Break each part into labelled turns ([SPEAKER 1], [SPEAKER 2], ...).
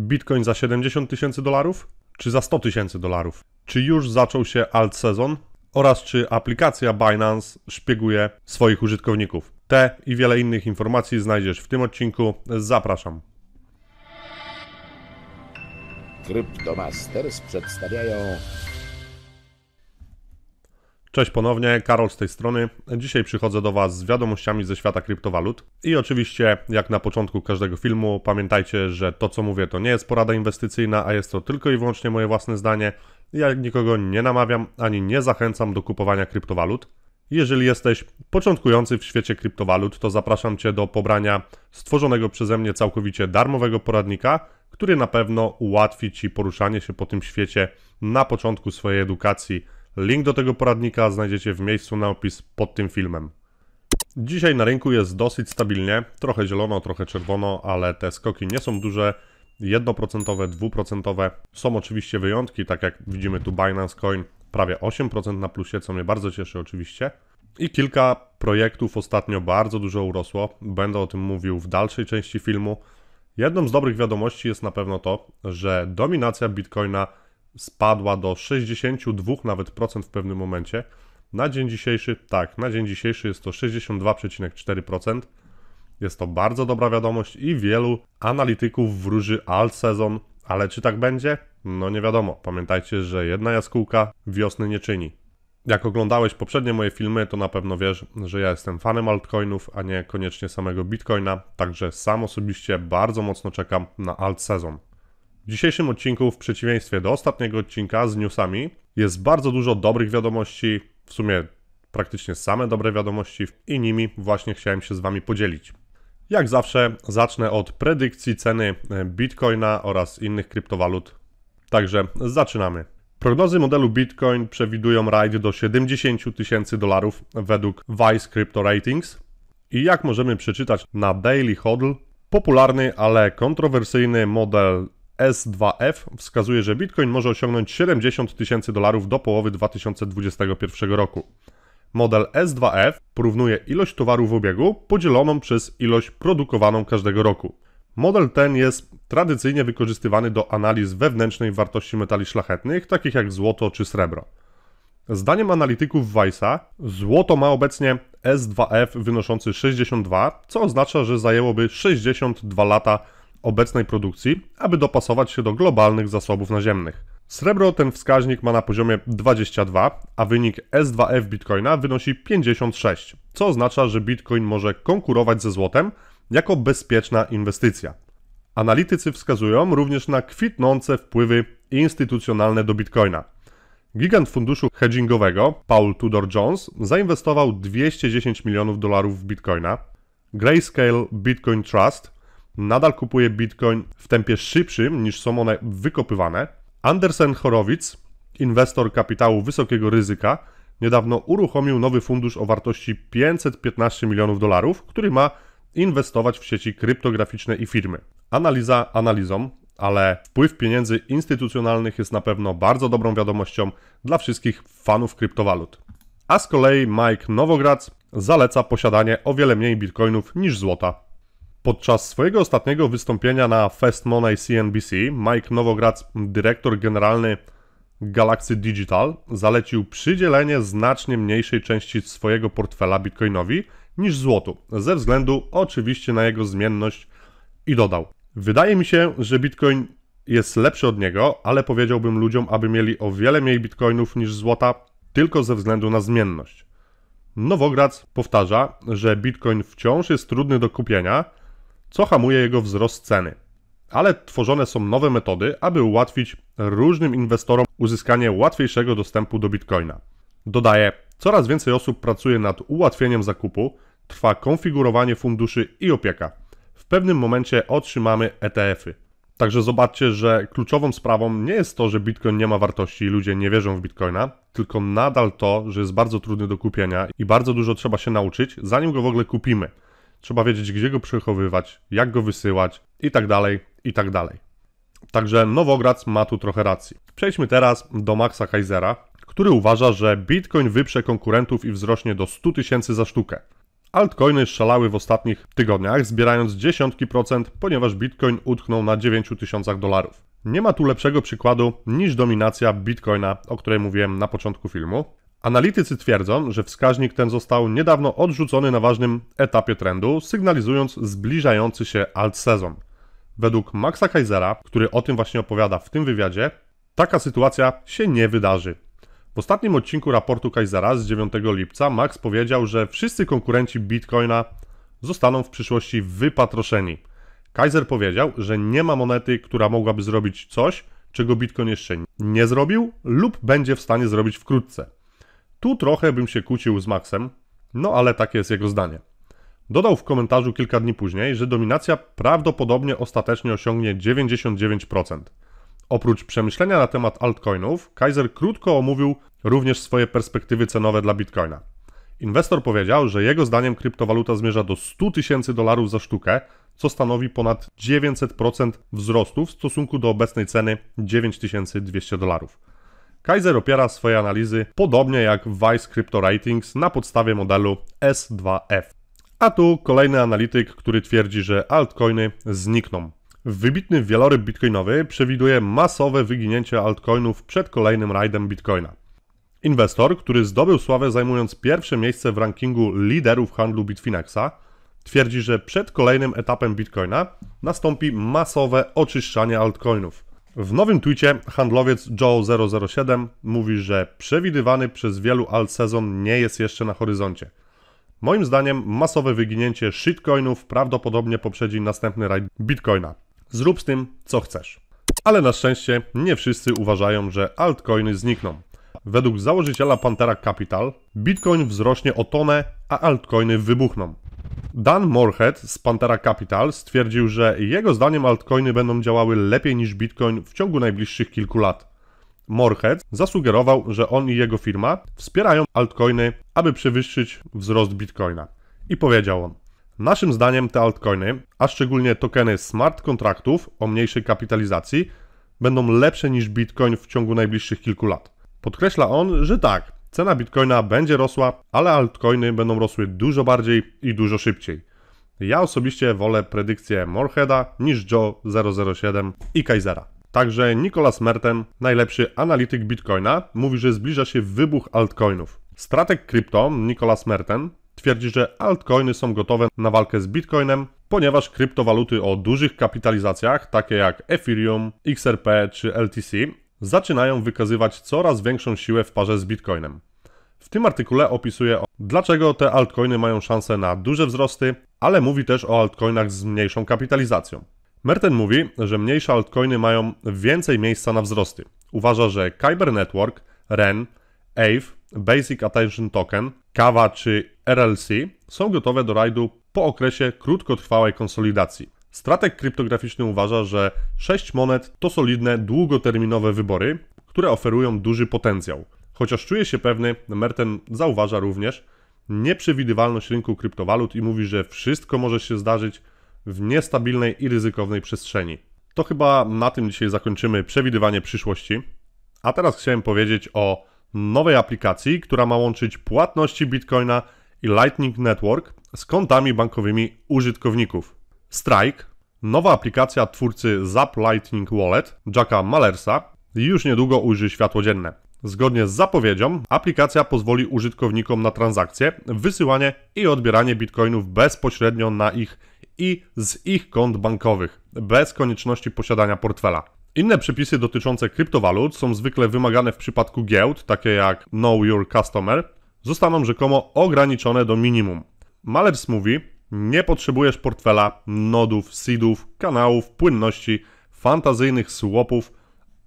[SPEAKER 1] Bitcoin za 70 tysięcy dolarów, czy za 100 tysięcy dolarów? Czy już zaczął się alt sezon? Oraz czy aplikacja Binance szpieguje swoich użytkowników? Te i wiele innych informacji znajdziesz w tym odcinku. Zapraszam. Kryptomasters przedstawiają Cześć ponownie, Karol z tej strony. Dzisiaj przychodzę do Was z wiadomościami ze świata kryptowalut. I oczywiście, jak na początku każdego filmu, pamiętajcie, że to co mówię to nie jest porada inwestycyjna, a jest to tylko i wyłącznie moje własne zdanie. Ja nikogo nie namawiam ani nie zachęcam do kupowania kryptowalut. Jeżeli jesteś początkujący w świecie kryptowalut, to zapraszam Cię do pobrania stworzonego przeze mnie całkowicie darmowego poradnika, który na pewno ułatwi Ci poruszanie się po tym świecie na początku swojej edukacji Link do tego poradnika znajdziecie w miejscu na opis pod tym filmem. Dzisiaj na rynku jest dosyć stabilnie, trochę zielono, trochę czerwono, ale te skoki nie są duże. 1%, 2% są oczywiście wyjątki, tak jak widzimy tu Binance Coin, prawie 8% na plusie, co mnie bardzo cieszy oczywiście. I kilka projektów ostatnio bardzo dużo urosło, będę o tym mówił w dalszej części filmu. Jedną z dobrych wiadomości jest na pewno to, że dominacja Bitcoina spadła do 62 nawet procent w pewnym momencie. Na dzień dzisiejszy, tak, na dzień dzisiejszy jest to 62,4%. Jest to bardzo dobra wiadomość i wielu analityków wróży alt sezon, ale czy tak będzie? No nie wiadomo. Pamiętajcie, że jedna jaskółka wiosny nie czyni. Jak oglądałeś poprzednie moje filmy, to na pewno wiesz, że ja jestem fanem altcoinów, a nie koniecznie samego bitcoina, także sam osobiście bardzo mocno czekam na alt sezon. W dzisiejszym odcinku, w przeciwieństwie do ostatniego odcinka z newsami, jest bardzo dużo dobrych wiadomości, w sumie praktycznie same dobre wiadomości i nimi właśnie chciałem się z Wami podzielić. Jak zawsze zacznę od predykcji ceny e, bitcoina oraz innych kryptowalut. Także zaczynamy. Prognozy modelu Bitcoin przewidują rajd do 70 tysięcy dolarów według Vice Crypto Ratings. I jak możemy przeczytać na Daily Hodl, popularny, ale kontrowersyjny model S2F wskazuje, że Bitcoin może osiągnąć 70 tysięcy dolarów do połowy 2021 roku. Model S2F porównuje ilość towarów w obiegu podzieloną przez ilość produkowaną każdego roku. Model ten jest tradycyjnie wykorzystywany do analiz wewnętrznej wartości metali szlachetnych, takich jak złoto czy srebro. Zdaniem analityków Weissa, złoto ma obecnie S2F wynoszący 62, co oznacza, że zajęłoby 62 lata obecnej produkcji, aby dopasować się do globalnych zasobów naziemnych. Srebro ten wskaźnik ma na poziomie 22, a wynik S2F Bitcoina wynosi 56, co oznacza, że Bitcoin może konkurować ze złotem jako bezpieczna inwestycja. Analitycy wskazują również na kwitnące wpływy instytucjonalne do Bitcoina. Gigant funduszu hedgingowego Paul Tudor Jones zainwestował 210 milionów dolarów w Bitcoina. Grayscale Bitcoin Trust nadal kupuje Bitcoin w tempie szybszym niż są one wykopywane. Andersen Horowitz, inwestor kapitału wysokiego ryzyka, niedawno uruchomił nowy fundusz o wartości 515 milionów dolarów, który ma inwestować w sieci kryptograficzne i firmy. Analiza analizą, ale wpływ pieniędzy instytucjonalnych jest na pewno bardzo dobrą wiadomością dla wszystkich fanów kryptowalut. A z kolei Mike Nowogradz zaleca posiadanie o wiele mniej bitcoinów niż złota. Podczas swojego ostatniego wystąpienia na Fest Money CNBC Mike Nowogradz, dyrektor generalny Galaxy Digital, zalecił przydzielenie znacznie mniejszej części swojego portfela bitcoinowi niż złotu, ze względu oczywiście na jego zmienność i dodał: Wydaje mi się, że bitcoin jest lepszy od niego, ale powiedziałbym ludziom, aby mieli o wiele mniej bitcoinów niż złota, tylko ze względu na zmienność. Nowogradz powtarza, że bitcoin wciąż jest trudny do kupienia co hamuje jego wzrost ceny. Ale tworzone są nowe metody, aby ułatwić różnym inwestorom uzyskanie łatwiejszego dostępu do bitcoina. Dodaję, coraz więcej osób pracuje nad ułatwieniem zakupu, trwa konfigurowanie funduszy i opieka. W pewnym momencie otrzymamy ETF-y. Także zobaczcie, że kluczową sprawą nie jest to, że bitcoin nie ma wartości i ludzie nie wierzą w bitcoina, tylko nadal to, że jest bardzo trudny do kupienia i bardzo dużo trzeba się nauczyć, zanim go w ogóle kupimy. Trzeba wiedzieć, gdzie go przechowywać, jak go wysyłać i tak dalej, i tak dalej. Także Nowogradz ma tu trochę racji. Przejdźmy teraz do Maxa Kaisera, który uważa, że Bitcoin wyprze konkurentów i wzrośnie do 100 tysięcy za sztukę. Altcoiny szalały w ostatnich tygodniach, zbierając dziesiątki procent, ponieważ Bitcoin utknął na 9 tysiącach dolarów. Nie ma tu lepszego przykładu niż dominacja Bitcoina, o której mówiłem na początku filmu. Analitycy twierdzą, że wskaźnik ten został niedawno odrzucony na ważnym etapie trendu, sygnalizując zbliżający się alt sezon. Według Maxa Kaisera, który o tym właśnie opowiada w tym wywiadzie, taka sytuacja się nie wydarzy. W ostatnim odcinku raportu Kaisera z 9 lipca Max powiedział, że wszyscy konkurenci Bitcoina zostaną w przyszłości wypatroszeni. Kaiser powiedział, że nie ma monety, która mogłaby zrobić coś, czego Bitcoin jeszcze nie zrobił lub będzie w stanie zrobić wkrótce. Tu trochę bym się kłócił z Maxem, no ale takie jest jego zdanie. Dodał w komentarzu kilka dni później, że dominacja prawdopodobnie ostatecznie osiągnie 99%. Oprócz przemyślenia na temat altcoinów, Kaiser krótko omówił również swoje perspektywy cenowe dla bitcoina. Inwestor powiedział, że jego zdaniem kryptowaluta zmierza do 100 tysięcy dolarów za sztukę, co stanowi ponad 900% wzrostu w stosunku do obecnej ceny 9200 dolarów. Kaiser opiera swoje analizy, podobnie jak Vice Crypto Ratings, na podstawie modelu S2F. A tu kolejny analityk, który twierdzi, że altcoiny znikną. Wybitny wieloryb bitcoinowy przewiduje masowe wyginięcie altcoinów przed kolejnym rajdem bitcoina. Inwestor, który zdobył sławę zajmując pierwsze miejsce w rankingu liderów handlu Bitfinexa, twierdzi, że przed kolejnym etapem bitcoina nastąpi masowe oczyszczanie altcoinów – w nowym tweetie handlowiec Joe007 mówi, że przewidywany przez wielu alt sezon nie jest jeszcze na horyzoncie. Moim zdaniem masowe wyginięcie shitcoinów prawdopodobnie poprzedzi następny rajd bitcoina. Zrób z tym co chcesz. Ale na szczęście nie wszyscy uważają, że altcoiny znikną. Według założyciela Pantera Capital, bitcoin wzrośnie o tonę, a altcoiny wybuchną. Dan Morhead z Pantera Capital stwierdził, że jego zdaniem altcoiny będą działały lepiej niż Bitcoin w ciągu najbliższych kilku lat. Morhead zasugerował, że on i jego firma wspierają altcoiny, aby przewyższyć wzrost Bitcoina. I powiedział on: Naszym zdaniem te altcoiny, a szczególnie tokeny smart kontraktów o mniejszej kapitalizacji, będą lepsze niż Bitcoin w ciągu najbliższych kilku lat. Podkreśla on, że tak, Cena bitcoina będzie rosła, ale altcoiny będą rosły dużo bardziej i dużo szybciej. Ja osobiście wolę predykcję Moreheada niż Joe 007 i Kaisera. Także Nicolas Merten, najlepszy analityk bitcoina, mówi, że zbliża się wybuch altcoinów. Stratek krypto Nicolas Merten twierdzi, że altcoiny są gotowe na walkę z bitcoinem, ponieważ kryptowaluty o dużych kapitalizacjach, takie jak Ethereum, XRP czy LTC, zaczynają wykazywać coraz większą siłę w parze z Bitcoinem. W tym artykule opisuje, dlaczego te altcoiny mają szansę na duże wzrosty, ale mówi też o altcoinach z mniejszą kapitalizacją. Merten mówi, że mniejsze altcoiny mają więcej miejsca na wzrosty. Uważa, że Kyber Network, REN, AVE, Basic Attention Token, Kawa czy RLC są gotowe do rajdu po okresie krótkotrwałej konsolidacji. Stratek kryptograficzny uważa, że 6 monet to solidne, długoterminowe wybory, które oferują duży potencjał. Chociaż czuje się pewny, Merten zauważa również nieprzewidywalność rynku kryptowalut i mówi, że wszystko może się zdarzyć w niestabilnej i ryzykownej przestrzeni. To chyba na tym dzisiaj zakończymy przewidywanie przyszłości. A teraz chciałem powiedzieć o nowej aplikacji, która ma łączyć płatności Bitcoina i Lightning Network z kontami bankowymi użytkowników. Strike, nowa aplikacja twórcy Zap Lightning Wallet Jacka Malersa, już niedługo ujrzy światło dzienne. Zgodnie z zapowiedzią, aplikacja pozwoli użytkownikom na transakcje, wysyłanie i odbieranie bitcoinów bezpośrednio na ich i z ich kont bankowych, bez konieczności posiadania portfela. Inne przepisy dotyczące kryptowalut są zwykle wymagane w przypadku giełd, takie jak Know Your Customer, zostaną rzekomo ograniczone do minimum. Malers mówi, nie potrzebujesz portfela, nodów, seedów, kanałów, płynności, fantazyjnych słopów,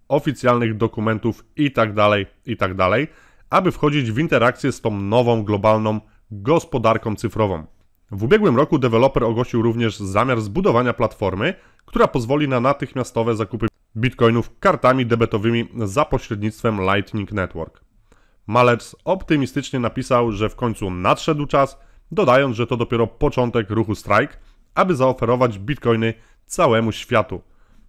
[SPEAKER 1] oficjalnych dokumentów itd., tak itd., tak aby wchodzić w interakcję z tą nową globalną gospodarką cyfrową. W ubiegłym roku deweloper ogłosił również zamiar zbudowania platformy, która pozwoli na natychmiastowe zakupy bitcoinów kartami debetowymi za pośrednictwem Lightning Network. Malers optymistycznie napisał, że w końcu nadszedł czas – dodając, że to dopiero początek ruchu Strike, aby zaoferować bitcoiny całemu światu.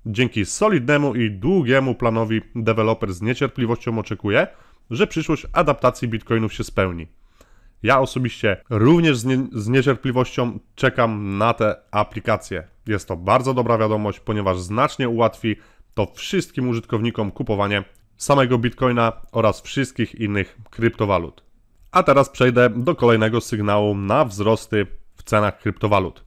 [SPEAKER 1] Dzięki solidnemu i długiemu planowi deweloper z niecierpliwością oczekuje, że przyszłość adaptacji bitcoinów się spełni. Ja osobiście również z, nie, z, niecierpliwością czekam na te aplikacje. Jest to bardzo dobra wiadomość, ponieważ znacznie ułatwi to wszystkim użytkownikom kupowanie samego bitcoina oraz wszystkich innych kryptowalut. A teraz przejdę do kolejnego sygnału na wzrosty w cenach kryptowalut.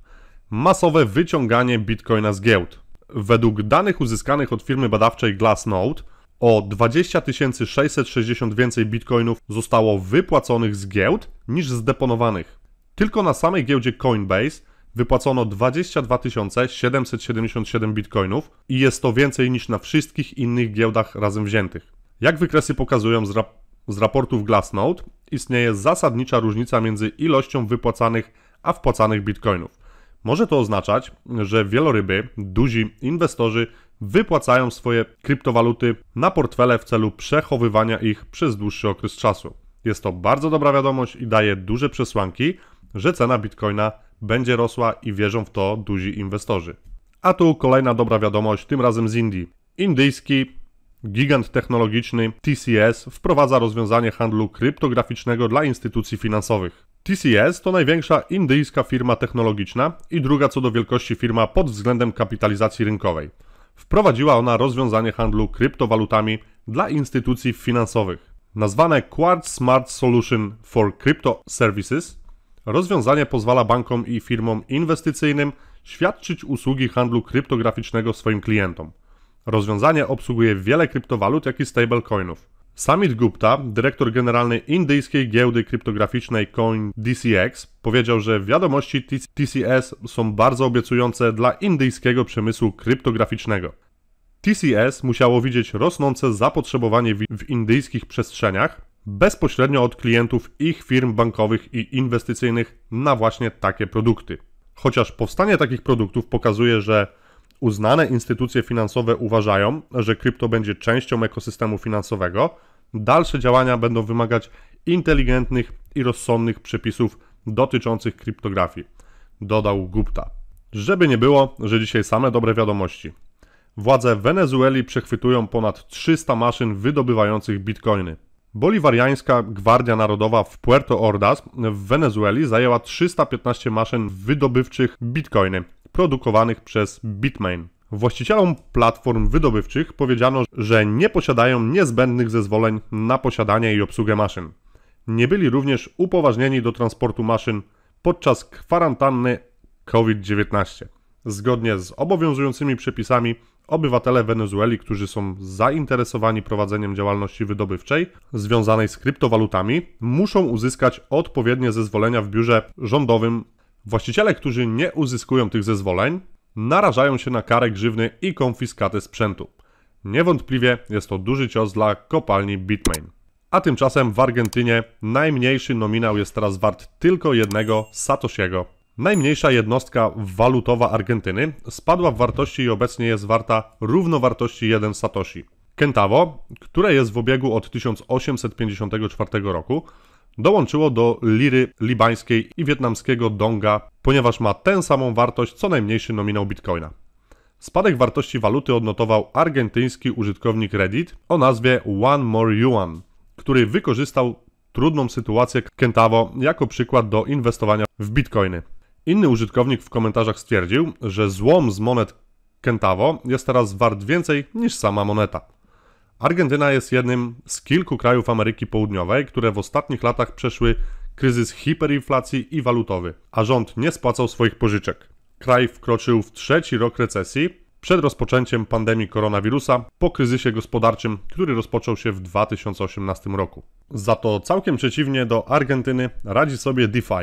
[SPEAKER 1] Masowe wyciąganie bitcoina z giełd. Według danych uzyskanych od firmy badawczej Glassnode o 20 660 więcej bitcoinów zostało wypłaconych z giełd niż zdeponowanych. Tylko na samej giełdzie Coinbase wypłacono 22 777 bitcoinów i jest to więcej niż na wszystkich innych giełdach razem wziętych. Jak wykresy pokazują z, raportu, z raportów Glassnode istnieje zasadnicza różnica między ilością wypłacanych a wpłacanych bitcoinów. Może to oznaczać, że wieloryby, duzi inwestorzy wypłacają swoje kryptowaluty na portfele w celu przechowywania ich przez dłuższy okres czasu. Jest to bardzo dobra wiadomość i daje duże przesłanki, że cena bitcoina będzie rosła i wierzą w to duzi inwestorzy. A tu kolejna dobra wiadomość, tym razem z Indii. Indyjski Gigant technologiczny TCS wprowadza rozwiązanie handlu kryptograficznego dla instytucji finansowych. TCS to największa indyjska firma technologiczna i druga co do wielkości firma pod względem kapitalizacji rynkowej. Wprowadziła ona rozwiązanie handlu kryptowalutami dla instytucji finansowych. Nazwane Quartz Smart Solution for Crypto Services, rozwiązanie pozwala bankom i firmom inwestycyjnym świadczyć usługi handlu kryptograficznego swoim klientom. Rozwiązanie obsługuje wiele kryptowalut, jak i stablecoinów. Samit Gupta, dyrektor generalny indyjskiej giełdy kryptograficznej CoinDCX, powiedział, że wiadomości TCS są bardzo obiecujące dla indyjskiego przemysłu kryptograficznego. TCS musiało widzieć rosnące zapotrzebowanie w indyjskich przestrzeniach bezpośrednio od klientów ich firm bankowych i inwestycyjnych na właśnie takie produkty. Chociaż powstanie takich produktów pokazuje, że Uznane instytucje finansowe uważają, że krypto będzie częścią ekosystemu finansowego. Dalsze działania będą wymagać inteligentnych i rozsądnych przepisów dotyczących kryptografii, dodał Gupta. Żeby nie było, że dzisiaj same dobre wiadomości. Władze Wenezueli przechwytują ponad 300 maszyn wydobywających bitcoiny. Boliwariańska Gwardia Narodowa w Puerto Ordaz w Wenezueli zajęła 315 maszyn wydobywczych bitcoiny produkowanych przez Bitmain. Właścicielom platform wydobywczych powiedziano, że nie posiadają niezbędnych zezwoleń na posiadanie i obsługę maszyn. Nie byli również upoważnieni do transportu maszyn podczas kwarantanny COVID-19. Zgodnie z obowiązującymi przepisami, obywatele Wenezueli, którzy są zainteresowani prowadzeniem działalności wydobywczej związanej z kryptowalutami, muszą uzyskać odpowiednie zezwolenia w biurze rządowym Właściciele, którzy nie uzyskują tych zezwoleń, narażają się na karę grzywny i konfiskatę sprzętu. Niewątpliwie jest to duży cios dla kopalni Bitmain. A tymczasem w Argentynie najmniejszy nominał jest teraz wart tylko jednego Satoshiego. Najmniejsza jednostka walutowa Argentyny spadła w wartości i obecnie jest warta równowartości 1 Satoshi. Kentavo, które jest w obiegu od 1854 roku, dołączyło do liry libańskiej i wietnamskiego donga, ponieważ ma tę samą wartość co najmniejszy nominał bitcoina. Spadek wartości waluty odnotował argentyński użytkownik Reddit o nazwie One More Yuan, który wykorzystał trudną sytuację Kentavo jako przykład do inwestowania w bitcoiny. Inny użytkownik w komentarzach stwierdził, że złom z monet Kentavo jest teraz wart więcej niż sama moneta. Argentyna jest jednym z kilku krajów Ameryki Południowej, które w ostatnich latach przeszły kryzys hiperinflacji i walutowy, a rząd nie spłacał swoich pożyczek. Kraj wkroczył w trzeci rok recesji przed rozpoczęciem pandemii koronawirusa po kryzysie gospodarczym, który rozpoczął się w 2018 roku. Za to całkiem przeciwnie do Argentyny radzi sobie DeFi.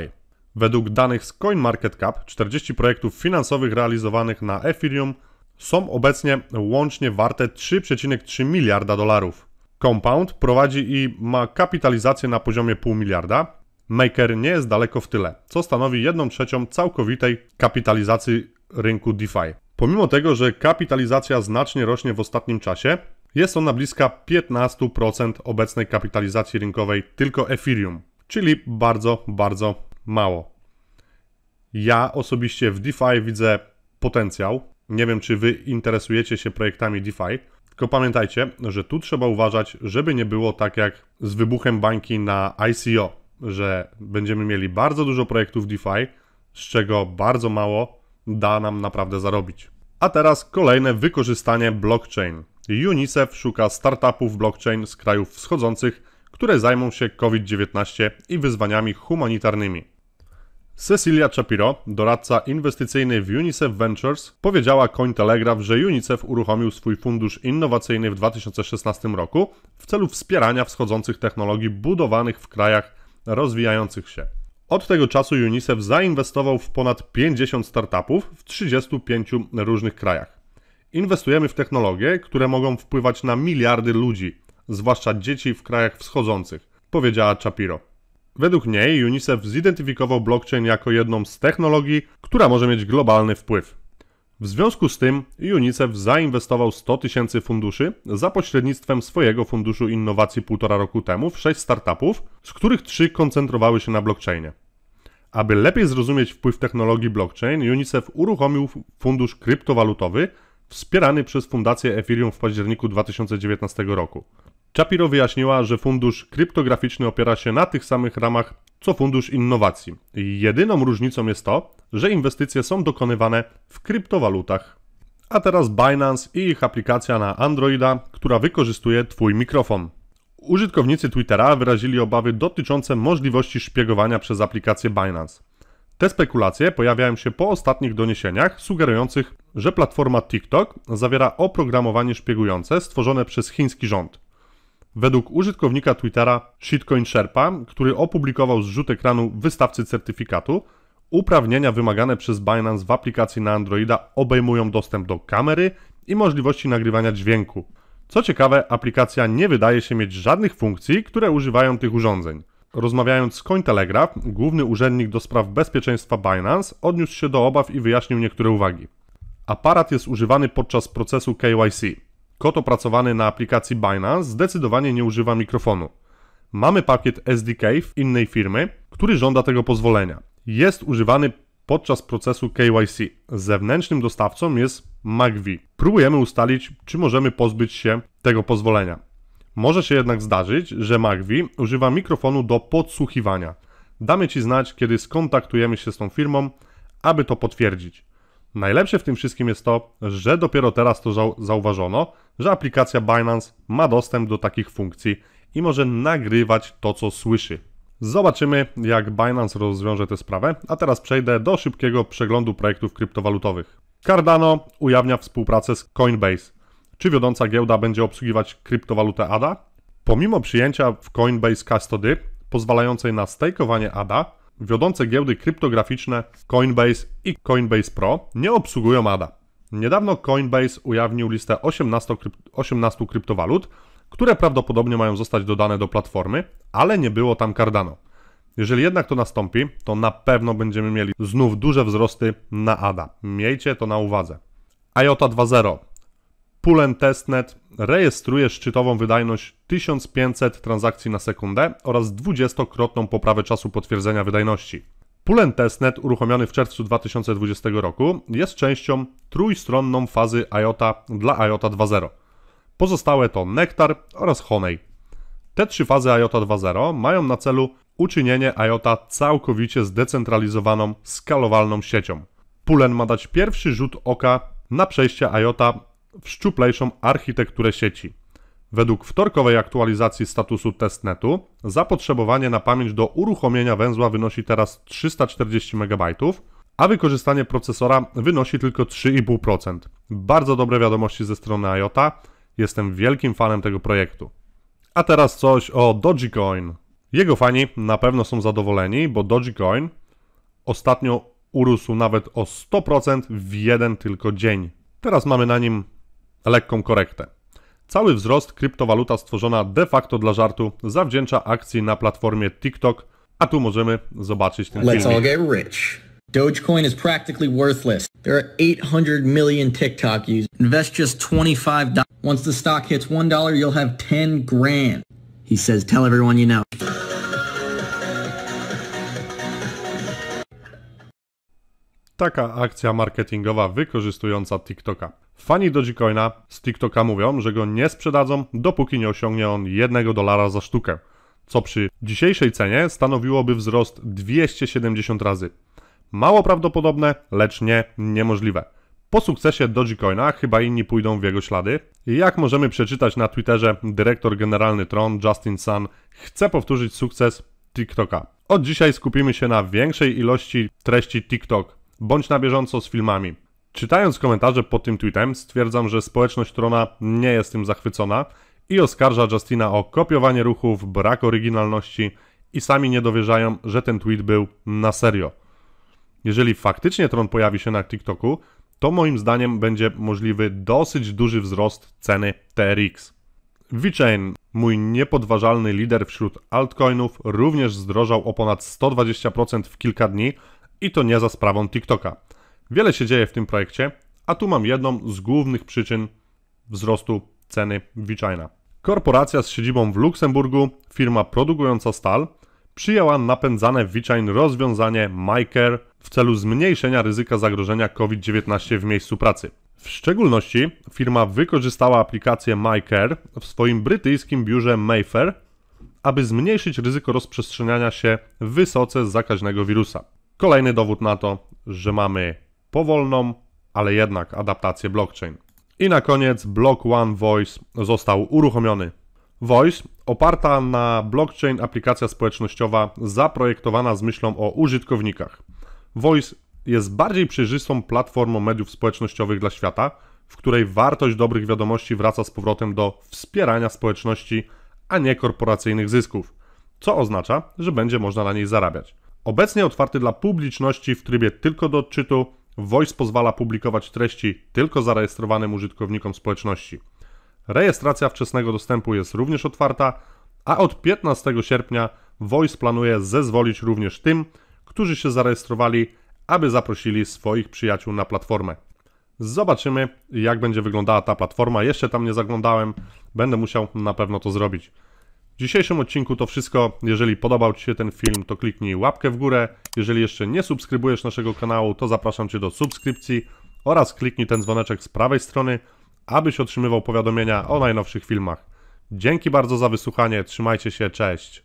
[SPEAKER 1] Według danych z CoinMarketCap 40 projektów finansowych realizowanych na Ethereum są obecnie łącznie warte 3,3 miliarda dolarów. Compound prowadzi i ma kapitalizację na poziomie pół miliarda. Maker nie jest daleko w tyle, co stanowi 1 trzecią całkowitej kapitalizacji rynku DeFi. Pomimo tego, że kapitalizacja znacznie rośnie w ostatnim czasie, jest ona bliska 15% obecnej kapitalizacji rynkowej tylko Ethereum, czyli bardzo, bardzo mało. Ja osobiście w DeFi widzę potencjał, nie wiem, czy Wy interesujecie się projektami DeFi, tylko pamiętajcie, że tu trzeba uważać, żeby nie było tak jak z wybuchem bańki na ICO, że będziemy mieli bardzo dużo projektów DeFi, z czego bardzo mało da nam naprawdę zarobić. A teraz kolejne wykorzystanie blockchain. UNICEF szuka startupów blockchain z krajów wschodzących, które zajmą się COVID-19 i wyzwaniami humanitarnymi. Cecilia Chapiro, doradca inwestycyjny w UNICEF Ventures, powiedziała Cointelegraph, że UNICEF uruchomił swój fundusz innowacyjny w 2016 roku w celu wspierania wschodzących technologii budowanych w krajach rozwijających się. Od tego czasu UNICEF zainwestował w ponad 50 startupów w 35 różnych krajach. Inwestujemy w technologie, które mogą wpływać na miliardy ludzi, zwłaszcza dzieci w krajach wschodzących, powiedziała Chapiro. Według niej UNICEF zidentyfikował blockchain jako jedną z technologii, która może mieć globalny wpływ. W związku z tym UNICEF zainwestował 100 tysięcy funduszy za pośrednictwem swojego funduszu innowacji półtora roku temu w 6 startupów, z których 3 koncentrowały się na blockchainie. Aby lepiej zrozumieć wpływ technologii blockchain, UNICEF uruchomił fundusz kryptowalutowy wspierany przez Fundację Ethereum w październiku 2019 roku. Chapiro wyjaśniła, że fundusz kryptograficzny opiera się na tych samych ramach co fundusz innowacji. Jedyną różnicą jest to, że inwestycje są dokonywane w kryptowalutach. A teraz Binance i ich aplikacja na Androida, która wykorzystuje Twój mikrofon. Użytkownicy Twittera wyrazili obawy dotyczące możliwości szpiegowania przez aplikację Binance. Te spekulacje pojawiają się po ostatnich doniesieniach sugerujących, że platforma TikTok zawiera oprogramowanie szpiegujące stworzone przez chiński rząd. Według użytkownika Twittera Shitcoin Sherpa, który opublikował zrzut ekranu wystawcy certyfikatu, uprawnienia wymagane przez Binance w aplikacji na Androida obejmują dostęp do kamery i możliwości nagrywania dźwięku. Co ciekawe, aplikacja nie wydaje się mieć żadnych funkcji, które używają tych urządzeń. Rozmawiając z Cointelegraph, główny urzędnik do spraw bezpieczeństwa Binance odniósł się do obaw i wyjaśnił niektóre uwagi. Aparat jest używany podczas procesu KYC. Kot opracowany na aplikacji Binance zdecydowanie nie używa mikrofonu. Mamy pakiet SDK w innej firmy, który żąda tego pozwolenia. Jest używany podczas procesu KYC. Zewnętrznym dostawcą jest McVie. Próbujemy ustalić, czy możemy pozbyć się tego pozwolenia. Może się jednak zdarzyć, że McVie używa mikrofonu do podsłuchiwania. Damy Ci znać, kiedy skontaktujemy się z tą firmą, aby to potwierdzić. Najlepsze w tym wszystkim jest to, że dopiero teraz to zauważono, że aplikacja Binance ma dostęp do takich funkcji i może nagrywać to, co słyszy. Zobaczymy, jak Binance rozwiąże tę sprawę, a teraz przejdę do szybkiego przeglądu projektów kryptowalutowych. Cardano ujawnia współpracę z Coinbase. Czy wiodąca giełda będzie obsługiwać kryptowalutę ADA? Pomimo przyjęcia w Coinbase Custody pozwalającej na stakeowanie ADA, wiodące giełdy kryptograficzne Coinbase i Coinbase Pro nie obsługują ADA. Niedawno Coinbase ujawnił listę 18, krypt 18 kryptowalut, które prawdopodobnie mają zostać dodane do platformy, ale nie było tam Cardano. Jeżeli jednak to nastąpi, to na pewno będziemy mieli znów duże wzrosty na ADA. Miejcie to na uwadze. IOTA 2.0 Pulem testnet rejestruje szczytową wydajność 1500 transakcji na sekundę oraz 20-krotną poprawę czasu potwierdzenia wydajności. Pulem testnet uruchomiony w czerwcu 2020 roku jest częścią trójstronną fazy IOTA dla IOTA 2.0. Pozostałe to Nektar oraz Honey. Te trzy fazy IOTA 2.0 mają na celu uczynienie IOTA całkowicie zdecentralizowaną, skalowalną siecią. Pulen ma dać pierwszy rzut oka na przejście IOTA w szczuplejszą architekturę sieci. Według wtorkowej aktualizacji statusu testnetu zapotrzebowanie na pamięć do uruchomienia węzła wynosi teraz 340 MB, a wykorzystanie procesora wynosi tylko 3,5%. Bardzo dobre wiadomości ze strony IOTA. Jestem wielkim fanem tego projektu. A teraz coś o Dogecoin. Jego fani na pewno są zadowoleni, bo Dogecoin ostatnio urósł nawet o 100% w jeden tylko dzień. Teraz mamy na nim lekką korektę. Cały wzrost kryptowaluta stworzona de facto dla żartu zawdzięcza akcji na platformie TikTok, a tu możemy zobaczyć ten Let's filmik. all get rich. Dogecoin is practically worthless. There are 800 million TikTok users. Invest just 25 Once the stock hits $1, you'll have 10 grand. He says, tell everyone you know. Taka akcja marketingowa wykorzystująca TikToka. Fani Dogecoina z TikToka mówią, że go nie sprzedadzą, dopóki nie osiągnie on 1 dolara za sztukę, co przy dzisiejszej cenie stanowiłoby wzrost 270 razy. Mało prawdopodobne, lecz nie niemożliwe. Po sukcesie Dogecoina chyba inni pójdą w jego ślady. Jak możemy przeczytać na Twitterze, dyrektor generalny Tron Justin Sun chce powtórzyć sukces TikToka. Od dzisiaj skupimy się na większej ilości treści TikTok. Bądź na bieżąco z filmami. Czytając komentarze pod tym tweetem, stwierdzam, że społeczność Trona nie jest tym zachwycona i oskarża Justina o kopiowanie ruchów, brak oryginalności i sami nie dowierzają, że ten tweet był na serio. Jeżeli faktycznie Tron pojawi się na TikToku, to moim zdaniem będzie możliwy dosyć duży wzrost ceny TRX. VeChain, mój niepodważalny lider wśród altcoinów, również zdrożał o ponad 120% w kilka dni i to nie za sprawą TikToka. Wiele się dzieje w tym projekcie, a tu mam jedną z głównych przyczyn wzrostu ceny Wichina. Korporacja z siedzibą w Luksemburgu, firma produkująca stal, przyjęła napędzane w Wichain rozwiązanie MyCare w celu zmniejszenia ryzyka zagrożenia COVID-19 w miejscu pracy. W szczególności firma wykorzystała aplikację MyCare w swoim brytyjskim biurze Mayfair, aby zmniejszyć ryzyko rozprzestrzeniania się wysoce zakaźnego wirusa. Kolejny dowód na to, że mamy powolną, ale jednak adaptację blockchain. I na koniec Block One Voice został uruchomiony. Voice, oparta na blockchain aplikacja społecznościowa zaprojektowana z myślą o użytkownikach. Voice jest bardziej przejrzystą platformą mediów społecznościowych dla świata, w której wartość dobrych wiadomości wraca z powrotem do wspierania społeczności, a nie korporacyjnych zysków, co oznacza, że będzie można na niej zarabiać. Obecnie otwarty dla publiczności w trybie tylko do odczytu, Voice pozwala publikować treści tylko zarejestrowanym użytkownikom społeczności. Rejestracja wczesnego dostępu jest również otwarta, a od 15 sierpnia Voice planuje zezwolić również tym, którzy się zarejestrowali, aby zaprosili swoich przyjaciół na platformę. Zobaczymy, jak będzie wyglądała ta platforma. Jeszcze tam nie zaglądałem, będę musiał na pewno to zrobić. W dzisiejszym odcinku to wszystko. Jeżeli podobał Ci się ten film, to kliknij łapkę w górę. Jeżeli jeszcze nie subskrybujesz naszego kanału, to zapraszam Cię do subskrypcji oraz kliknij ten dzwoneczek z prawej strony, abyś otrzymywał powiadomienia o najnowszych filmach. Dzięki bardzo za wysłuchanie, trzymajcie się, cześć!